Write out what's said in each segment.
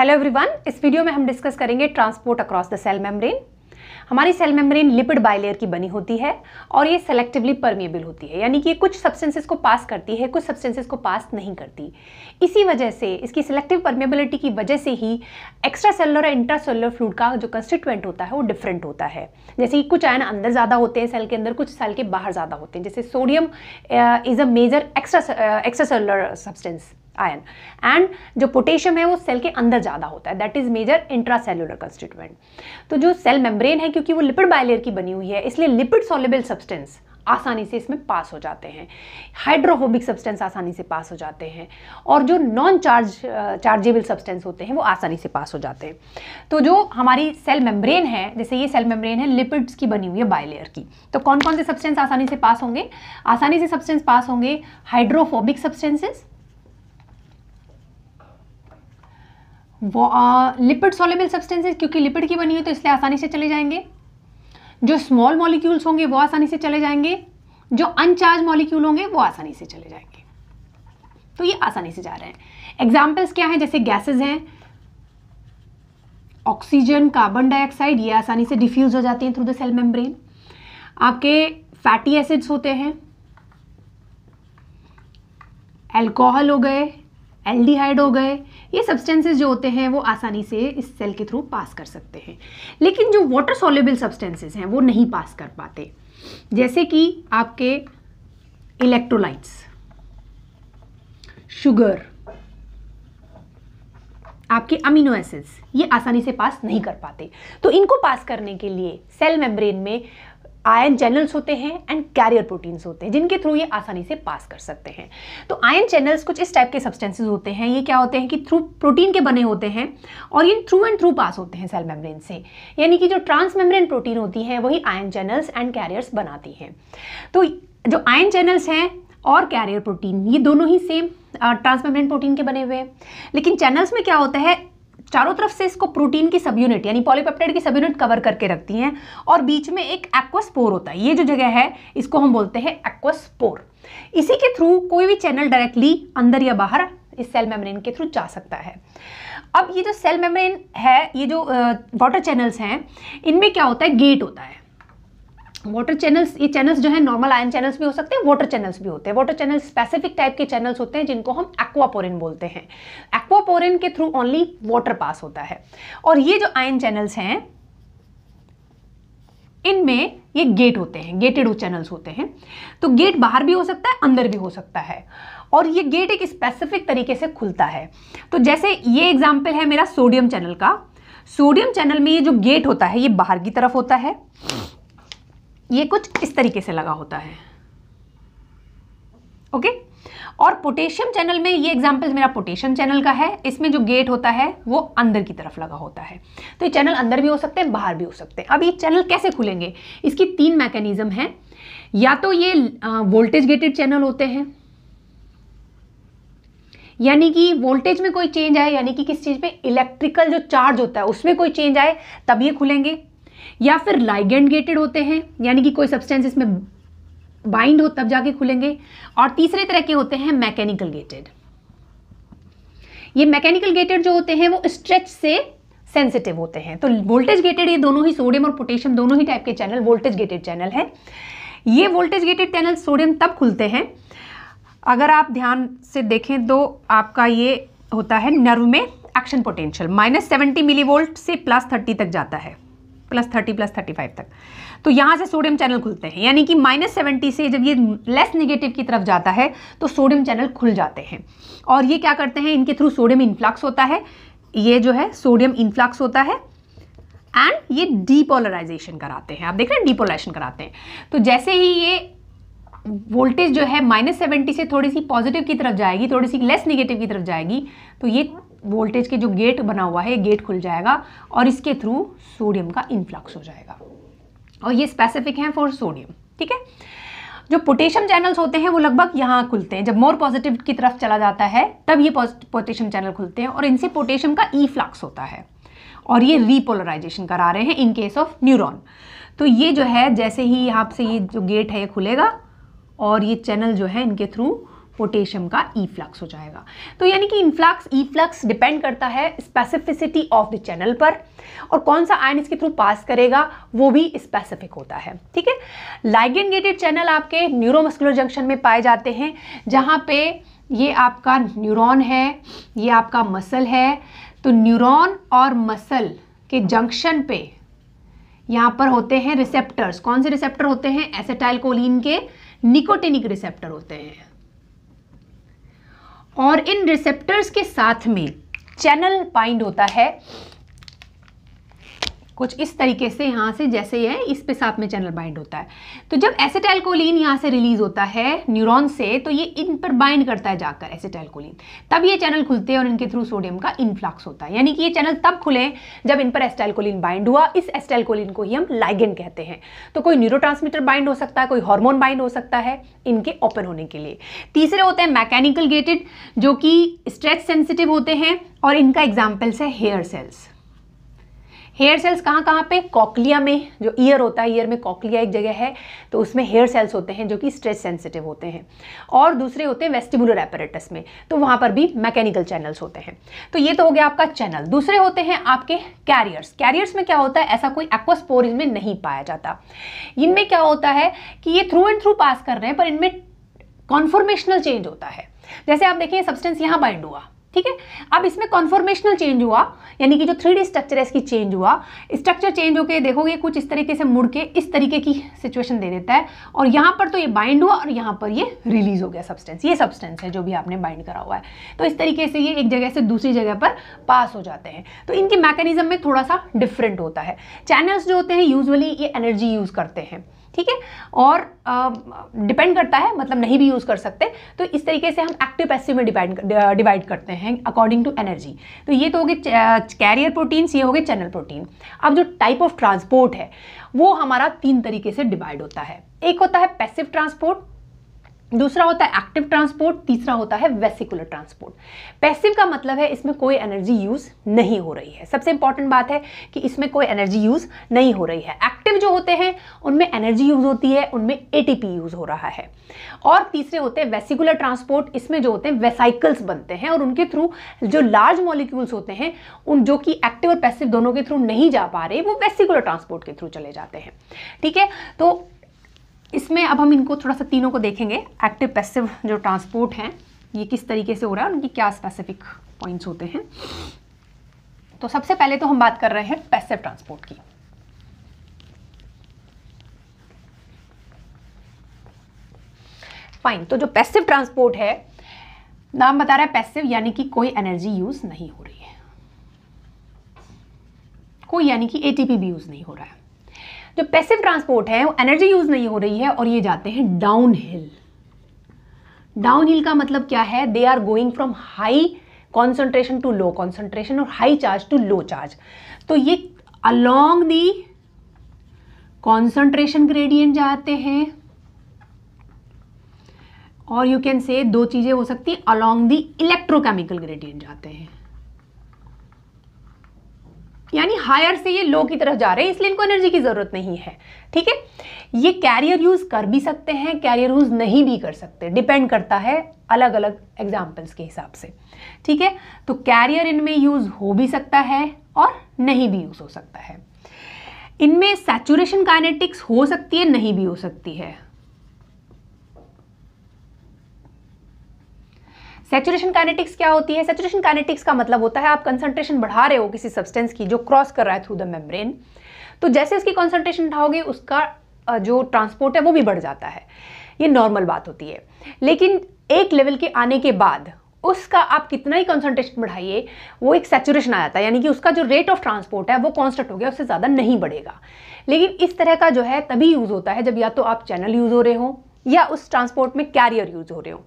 hello everyone इस video में हम डिस्कस करेंगे transport across the cell membrane हमारी सेल मेम्ब्रेन लिपिड बाइलेयर की बनी होती है और ये सेलेक्टिवली परमिएबल होती है यानी कि ये कुछ सब्सटेंसेस को पास करती है कुछ सब्सटेंसेस को पास नहीं करती इसी वजह से इसकी सेलेक्टिव परमिएबिलिटी की वजह से ही एक्स्ट्रा सेलुलर और इंट्रा सेलुलर फ्लूड का जो कंस्टिट्यूएंट होता है वो डिफरेंट होता है जैसे कि कुछ आयन अंदर ज़्यादा होते हैं सेल के अंदर कुछ सेल के बाहर ज़्यादा होते हैं जैसे sodium is a major extra extra cellular substance ion and जो पोटेशियम है वो सेल के अंदर ज़्यादा होता है that is major intracellular constituent तो जो सेल मेम्ब्रेन है क्योंकि वो लिपिड बायलेयर की बनी हुई है इसलिए लिपिड सॉलेबल सब्सटेंस आसानी से इसमें पास हो जाते हैं हाइड्रोफोबिक सब्सटेंस आसानी से पास हो जाते हैं और जो नॉन चार्ज चार्जेबल सब्सटेंस होते हैं वो आसानी से पास हो जाते हैं तो जो हमारी सेल मेम्ब्रेन है जैसे ये सेल मेम्ब्रेन है लिपिड्स की बनी हुई है बायलेयर की तो कौन कौन से सब्सटेंस आसानी से पास होंगे आसानी से सब्सटेंस पास होंगे hydrophobic substances lipid soluble substances क्योंकि लिपिड की बनी हुई तो इसलिए आसानी से चले जाएंगे जो स्मॉल मॉलिक्यूल्स होंगे वो आसानी से चले जाएंगे जो अनचार्ज मॉलिक्यूल होंगे वो आसानी से चले जाएंगे तो ये आसानी से जा रहे हैं एग्जाम्पल्स क्या हैं जैसे गैसेज हैं ऑक्सीजन कार्बन डाइऑक्साइड ये आसानी से डिफ्यूज हो जाती हैं थ्रू द सेल मेम्ब्रेन आपके फैटी एसिड्स होते हैं एल्कोहल हो गए एल्डिहाइड हो गए ये सब्सटेंसेस जो होते हैं वो आसानी से इस सेल के थ्रू पास कर सकते हैं लेकिन जो वाटर सॉल्युबल सब्सटेंसेस हैं वो नहीं पास कर पाते जैसे कि आपके इलेक्ट्रोलाइट्स शुगर आपके अमीनो एसिड्स ये आसानी से पास नहीं कर पाते तो इनको पास करने के लिए सेल मेम्ब्रेन में आयन चैनल्स होते हैं एंड कैरियर प्रोटीन्स होते हैं जिनके थ्रू ये आसानी से पास कर सकते हैं तो आयन चैनल्स कुछ इस टाइप के सब्सटेंसेस होते हैं ये क्या होते हैं कि थ्रू प्रोटीन के बने होते हैं और ये थ्रू एंड थ्रू पास होते हैं सेल मेम्ब्रेन से यानी कि जो मेम्ब्रेन प्रोटीन होती हैं वही आयन चैनल्स एंड कैरियर्स बनाती हैं तो जो आयन चैनल्स हैं और कैरियर प्रोटीन ये दोनों ही सेम ट्रांसमेम्ब्रेन प्रोटीन के बने हुए हैं लेकिन चैनल्स में क्या होता है चारों तरफ से इसको प्रोटीन की सब यूनिट यानी पॉलीपेप्टाइड की सब यूनिट कवर करके रखती हैं और बीच में एक एक्वास्पोर होता है ये जो जगह है इसको हम बोलते हैं एक्वास्पोर इसी के थ्रू कोई भी चैनल डायरेक्टली अंदर या बाहर इस सेल मेम्ब्रेन के थ्रू जा सकता है अब ये जो सेल मेम्ब्रेन है ये जो वाटर चैनल्स हैं इनमें क्या होता है गेट होता है वाटर चैनल्स ये चैनल्स जो है नॉर्मल आयन चैनल्स भी हो सकते हैं वाटर चैनल्स भी होते हैं वाटर चैनल स्पेसिफिक टाइप के चैनल्स होते हैं जिनको हम एक्वापोरिन बोलते हैं एक्वापोरिन के थ्रू ओनली वाटर पास होता है और ये जो आयन चैनल्स हैं इनमें ये गेट होते हैं गेटेड चैनल्स होते हैं तो गेट बाहर भी हो सकता है अंदर भी हो सकता है और ये गेट एक स्पेसिफिक तरीके से खुलता है तो जैसे ये एग्जाम्पल है मेरा सोडियम चैनल का सोडियम चैनल में ये जो गेट होता है ये बाहर की तरफ होता है ये कुछ इस तरीके से लगा होता है ओके और पोटेशियम चैनल में ये एग्जाम्पल मेरा पोटेशियम चैनल का है इसमें जो गेट होता है वो अंदर की तरफ लगा होता है तो ये चैनल अंदर भी हो सकते हैं बाहर भी हो सकते हैं अब ये चैनल कैसे खुलेंगे इसकी तीन मैकेनिज्म है या तो ये वोल्टेज गेटेड चैनल होते हैं यानी कि वोल्टेज में कोई चेंज आए यानी कि किस चीज़ पे इलेक्ट्रिकल जो चार्ज होता है उसमें कोई चेंज आए तब ये खुलेंगे या फिर लाइगेंड गेटेड होते हैं यानी कि कोई सब्सटेंस इसमें बाइंड हो तब जाके खुलेंगे और तीसरे तरह के होते हैं मैकेनिकल गेटेड ये मैकेनिकल गेटेड जो होते हैं वो स्ट्रेच से सेंसिटिव होते हैं तो वोल्टेज गेटेड ये दोनों ही सोडियम और पोटेशियम दोनों ही टाइप के चैनल वोल्टेज गेटेड चैनल है ये वोल्टेज गेटेड चैनल सोडियम तब खुलते हैं अगर आप ध्यान से देखें तो आपका ये होता है नर्व में action potential minus seventy milli volt से प्लस थर्टी तक जाता है plus thirty plus thirty five तक तो यहाँ से सोडियम चैनल खुलते हैं यानी कि माइनस सेवेंटी से जब ये लेस निगेटिव की तरफ जाता है तो सोडियम चैनल खुल जाते हैं और ये क्या करते हैं इनके थ्रू सोडियम इन्फ्लक्स होता है ये जो है सोडियम इन्फ्लक्स होता है एंड ये डीपोलराइजेशन कराते हैं आप देख रहे हैं डीपोलराइजेशन कराते हैं तो जैसे ही ये वोल्टेज जो है माइनस सेवेंटी से थोड़ी सी पॉजिटिव की तरफ जाएगी थोड़ी सी लेस निगेटिव की तरफ जाएगी तो ये वोल्टेज के जो गेट बना हुआ है गेट खुल जाएगा और इसके थ्रू सोडियम का इन्फ्लक्स हो जाएगा और ये स्पेसिफिक हैं फॉर सोडियम ठीक है जो पोटेशियम चैनल्स होते हैं वो लगभग यहाँ खुलते हैं जब मोर पॉजिटिव की तरफ चला जाता है तब ये पोटेशियम चैनल खुलते हैं और इनसे पोटेशियम का ई फ्लक्स होता है और ये रीपोलराइजेशन करा रहे हैं इन केस ऑफ न्यूरॉन तो ये जो है जैसे ही यहाँ से ये जो गेट है ये खुलेगा और ये चैनल जो है इनके थ्रू पोटेशियम का ई फ्लक्स हो जाएगा तो यानी कि इनफ्लक्स ई फ्लक्स डिपेंड करता है स्पेसिफिसिटी ऑफ द चैनल पर और कौन सा आयन इसके थ्रू पास करेगा वो भी स्पेसिफिक होता है ठीक है लाइगन गेटेड चैनल आपके न्यूरोमस्कुलर जंक्शन में पाए जाते हैं जहाँ पे ये आपका न्यूरॉन है ये आपका मसल है तो न्यूरॉन और मसल के जंक्शन पे यहाँ पर होते हैं रिसेप्टर्स कौन से रिसेप्टर होते हैं एसेटाइल कोलिन के निकोटेनिक रिसेप्टर होते हैं और इन रिसेप्टर्स के साथ में चैनल बाइंड होता है कुछ इस तरीके से यहाँ से जैसे ये इस पे साथ में चैनल बाइंड होता है तो जब एसिटाइलकोलिन यहाँ से रिलीज होता है न्यूरॉन से तो ये इन पर बाइंड करता है जाकर एसिटाइलकोलिन तब ये चैनल खुलते हैं और इनके थ्रू सोडियम का इन्फ्लक्स होता है यानी कि ये चैनल तब खुले जब इन पर एस्टाइलकोलिन बाइंड हुआ इस एस्टाइलकोलिन को ही हम लाइगेंड कहते हैं तो कोई न्यूरो बाइंड हो सकता है कोई हॉर्मोन बाइंड हो सकता है इनके ओपन होने के लिए तीसरे होते हैं मैकेनिकल गेटेड जो कि स्ट्रेच सेंसिटिव होते हैं और इनका एग्जाम्पल्स है हेयर सेल्स हेयर सेल्स कहाँ कहाँ पे कॉकलिया में जो ईयर होता है ईयर में कॉकलिया एक जगह है तो उसमें हेयर सेल्स होते हैं जो कि स्ट्रेस सेंसिटिव होते हैं और दूसरे होते हैं वेस्टिबुलर एपरेटस में तो वहाँ पर भी मैकेनिकल चैनल्स होते हैं तो ये तो हो गया आपका चैनल दूसरे होते हैं आपके कैरियर्स कैरियर्स में क्या होता है ऐसा कोई एक्वास्पोर इनमें नहीं पाया जाता इनमें क्या होता है कि ये थ्रू एंड थ्रू पास कर रहे हैं पर इनमें कॉन्फॉर्मेशनल चेंज होता है जैसे आप देखिए सब्सटेंस यहाँ बाइंड हुआ ठीक है अब इसमें कॉन्फॉर्मेशनल चेंज हुआ यानी कि जो थ्री स्ट्रक्चर है इसकी चेंज हुआ स्ट्रक्चर चेंज होकर देखोगे कुछ इस तरीके से मुड़ के इस तरीके की सिचुएशन दे देता है और यहाँ पर तो ये बाइंड हुआ और यहाँ पर ये रिलीज हो गया सब्सटेंस ये सब्सटेंस है जो भी आपने बाइंड करा हुआ है तो इस तरीके से ये एक जगह से दूसरी जगह पर पास हो जाते हैं तो इनके मैकेनिज्म में थोड़ा सा डिफरेंट होता है चैनल्स जो होते हैं यूजली ये एनर्जी यूज़ करते हैं ठीक है और डिपेंड करता है मतलब नहीं भी यूज़ कर सकते तो इस तरीके से हम एक्टिव पैसिव में डिपेंड डिवाइड करते हैं अकॉर्डिंग टू एनर्जी तो ये तो हो गए कैरियर प्रोटीन्स ये हो गए चैनल प्रोटीन अब जो टाइप ऑफ ट्रांसपोर्ट है वो हमारा तीन तरीके से डिवाइड होता है एक होता है पैसिव ट्रांसपोर्ट दूसरा होता है एक्टिव ट्रांसपोर्ट तीसरा होता है वेसिकुलर ट्रांसपोर्ट पैसिव का मतलब है इसमें कोई एनर्जी यूज़ नहीं हो रही है सबसे इंपॉर्टेंट बात है कि इसमें कोई एनर्जी यूज़ नहीं हो रही है एक्टिव जो होते हैं उनमें एनर्जी यूज़ होती है उनमें एटीपी यूज़ हो रहा है और तीसरे होते हैं वेसिकुलर ट्रांसपोर्ट इसमें जो होते हैं वेसाइकल्स बनते हैं और उनके थ्रू जो लार्ज मॉलिक्यूल्स होते हैं उन जो कि एक्टिव और पैसिव दोनों के थ्रू नहीं जा पा रहे वो वेसिकुलर ट्रांसपोर्ट के थ्रू चले जाते हैं ठीक है तो इसमें अब हम इनको थोड़ा सा तीनों को देखेंगे एक्टिव पैसिव जो ट्रांसपोर्ट हैं ये किस तरीके से हो रहा है उनकी क्या स्पेसिफिक पॉइंट्स होते हैं तो सबसे पहले तो हम बात कर रहे हैं पैसिव ट्रांसपोर्ट की फाइन तो जो पैसिव ट्रांसपोर्ट है नाम बता रहा है पैसिव यानी कि कोई एनर्जी यूज नहीं हो रही है कोई यानी कि एटीपी भी यूज नहीं हो रहा है जो पैसिव ट्रांसपोर्ट है वो एनर्जी यूज़ नहीं हो रही है और ये जाते हैं डाउन हिल डाउन हिल का मतलब क्या है they are going from high concentration to low concentration और high charge to low charge तो ये अलोंग दी कॉन्सेंट्रेशन ग्रेडियंट जाते हैं और यू कैन से दो चीज़ें हो सकती हैं अलोंग दी इलेक्ट्रोकेमिकल ग्रेडियंट जाते हैं यानी हायर से ये लो की तरफ जा रहे हैं इसलिए इनको एनर्जी की ज़रूरत नहीं है ठीक है ये कैरियर यूज़ कर भी सकते हैं कैरियर यूज़ नहीं भी कर सकते डिपेंड करता है अलग अलग एग्जाम्पल्स के हिसाब से ठीक है तो कैरियर इनमें यूज़ हो भी सकता है और नहीं भी यूज़ हो सकता है इनमें सैचुरेशन काइनेटिक्स हो सकती है नहीं भी हो सकती है सेचुरेशन काइनेटिक्स क्या होती है सेचुरेशन काइनेटिक्स का मतलब होता है आप कंसंट्रेशन बढ़ा रहे हो किसी सब्सटेंस की जो क्रॉस कर रहा है थ्रू द मेम्ब्रेन तो जैसे उसकी कंसंट्रेशन बढ़ाओगे उसका जो ट्रांसपोर्ट है वो भी बढ़ जाता है ये नॉर्मल बात होती है लेकिन एक लेवल के आने के बाद उसका आप कितना ही कंसंट्रेशन बढ़ाइए वो एक सेचुरेशन आ जाता है यानी कि उसका जो रेट ऑफ ट्रांसपोर्ट है वो कॉन्स्टेंट हो गया उससे ज़्यादा नहीं बढ़ेगा लेकिन इस तरह का जो है तभी यूज़ होता है जब या तो आप चैनल यूज़ हो रहे हो या उस ट्रांसपोर्ट में कैरियर यूज हो रहे हो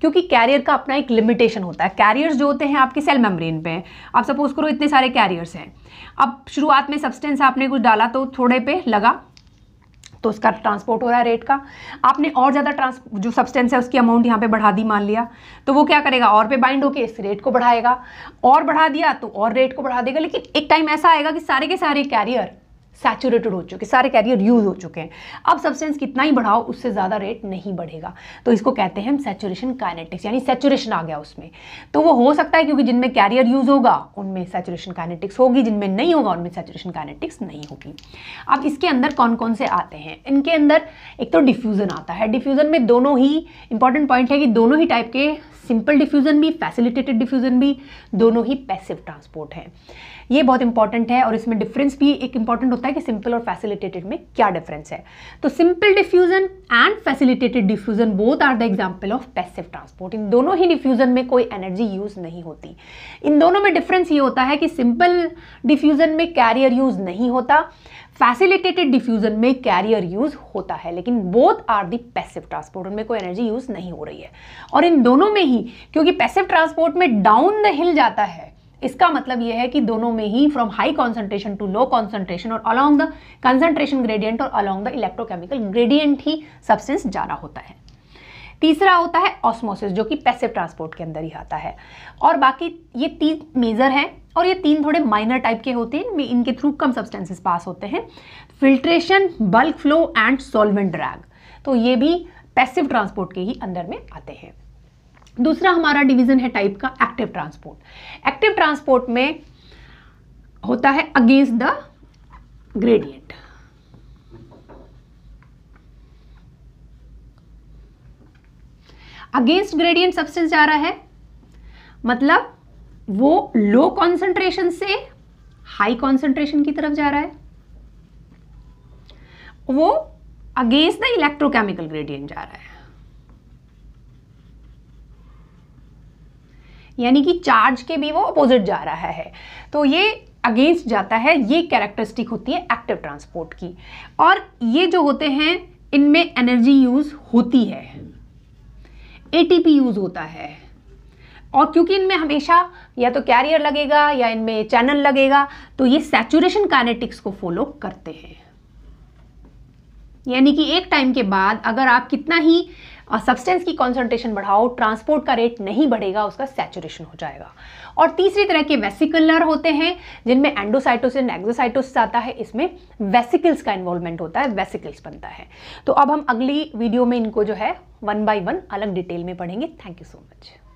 क्योंकि कैरियर का अपना एक लिमिटेशन होता है कैरियर्स जो होते हैं आपके सेल मेम्ब्रेन पे आप सपोज करो इतने सारे कैरियर्स हैं अब शुरुआत में सब्सटेंस आपने कुछ डाला तो थोड़े पे लगा तो उसका ट्रांसपोर्ट हो रहा है रेट का आपने और ज़्यादा ट्रांस जो सब्सटेंस है उसकी अमाउंट यहाँ पे बढ़ा दी मान लिया तो वो क्या करेगा और पे बाइंड होके इस रेट को बढ़ाएगा और बढ़ा दिया तो और रेट को बढ़ा देगा लेकिन एक टाइम ऐसा आएगा कि सारे के सारे कैरियर सैचुरेटेड हो चुके सारे कैरियर यूज़ हो चुके हैं अब सब्सटेंस कितना ही बढ़ाओ उससे ज़्यादा रेट नहीं बढ़ेगा तो इसको कहते हैं हम सैचुरेशन काइनेटिक्स यानी सैचुरेशन आ गया उसमें तो वो हो सकता है क्योंकि जिनमें कैरियर यूज़ होगा उनमें सैचुरेशन काइनेटिक्स होगी जिनमें नहीं होगा उनमें सैचुरेशन काइनेटिक्स नहीं होगी अब इसके अंदर कौन कौन से आते हैं इनके अंदर एक तो डिफ्यूज़न आता है डिफ्यूज़न में दोनों ही इंपॉर्टेंट पॉइंट है कि दोनों ही टाइप के सिंपल डिफ्यूज़न भी फैसिलिटेटेड डिफ्यूज़न भी दोनों ही पैसिव ट्रांसपोर्ट है ये बहुत इंपॉर्टेंट है और इसमें डिफरेंस भी एक इंपॉर्टेंट होता है कि सिंपल और फैसिलिटेटेड में क्या डिफरेंस है तो simple diffusion and facilitated diffusion both are the example of passive transport इन दोनों ही डिफ्यूज़न में कोई एनर्जी यूज़ नहीं होती इन दोनों में डिफरेंस ये होता है कि सिंपल डिफ्यूज़न में कैरियर यूज़ नहीं होता फैसिलिटेटेड डिफ्यूजन में कैरियर यूज होता है लेकिन both are the passive transport उनमें कोई एनर्जी यूज नहीं हो रही है और इन दोनों में ही क्योंकि पैसिव ट्रांसपोर्ट में डाउन द हिल जाता है इसका मतलब यह है कि दोनों में ही from high concentration to low concentration और अलॉन्ग द कंसेंट्रेशन ग्रेडियंट और अलॉन्ग द इलेक्ट्रोकेमिकल ग्रेडियंट ही सब्सटेंस जाना होता है तीसरा होता है ऑस्मोसिस जो कि पैसिव ट्रांसपोर्ट के अंदर ही आता है और बाकी ये तीन मेजर हैं और ये तीन थोड़े माइनर टाइप के होते हैं इनके थ्रू कम सब्सटेंसेस पास होते हैं filtration bulk flow and solvent drag तो ये भी पैसिव ट्रांसपोर्ट के ही अंदर में आते हैं दूसरा हमारा डिवीज़न है टाइप का एक्टिव ट्रांसपोर्ट एक्टिव ट्रांसपोर्ट में होता है against the gradient against gradient substance जा रहा है मतलब वो लो कॉन्सेंट्रेशन से हाई कॉन्सेंट्रेशन की तरफ जा रहा है वो अगेंस्ट द इलेक्ट्रोकेमिकल ग्रेडियंट जा रहा है यानी कि चार्ज के भी वो अपोजिट जा रहा है तो ये अगेंस्ट जाता है ये कैरेक्टरिस्टिक होती है एक्टिव ट्रांसपोर्ट की और ये जो होते हैं इनमें एनर्जी यूज होती है एटीपी यूज़ होता है और क्योंकि इनमें हमेशा या तो कैरियर लगेगा या इनमें चैनल लगेगा तो ये सैचुरेशन काइनेटिक्स को फॉलो करते हैं यानी कि एक टाइम के बाद अगर आप कितना ही सब्सटेंस की कॉन्सेंट्रेशन बढ़ाओ ट्रांसपोर्ट का रेट नहीं बढ़ेगा उसका सेचुरेशन हो जाएगा और तीसरी तरह के वेसिकुलर होते हैं जिनमें एंडोसाइटोस एंड एग्जोसाइटोस आता है इसमें वेसिकल्स का इन्वॉल्वमेंट होता है वेसिकल्स बनता है तो अब हम अगली वीडियो में इनको जो है वन बाई वन अलग डिटेल में पढ़ेंगे थैंक यू सो मच